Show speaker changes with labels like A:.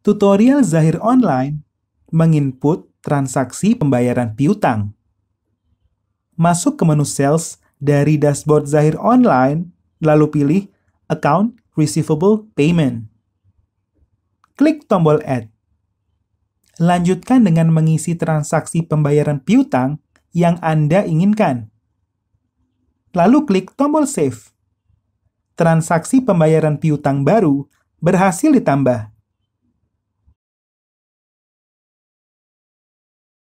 A: tutorial Zahir Online menginput transaksi pembayaran piutang. Masuk ke menu Sales dari dashboard Zahir Online, lalu pilih Account Receivable Payment. Klik tombol Add. Lanjutkan dengan mengisi transaksi pembayaran piutang yang Anda inginkan. Lalu klik tombol Save. Transaksi pembayaran piutang baru berhasil
B: ditambah.